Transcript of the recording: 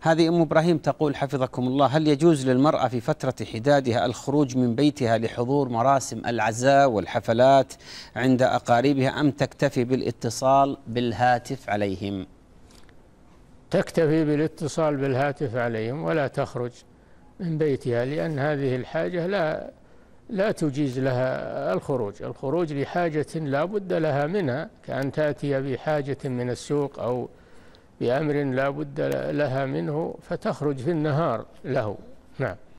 هذه أم إبراهيم تقول حفظكم الله هل يجوز للمرأة في فترة حدادها الخروج من بيتها لحضور مراسم العزاء والحفلات عند أقاربها أم تكتفي بالاتصال بالهاتف عليهم تكتفي بالاتصال بالهاتف عليهم ولا تخرج من بيتها لأن هذه الحاجة لا لا تجيز لها الخروج الخروج لحاجة لا بد لها منها كأن تأتي بحاجة من السوق أو بأمر لا بد لها منه فتخرج في النهار له نعم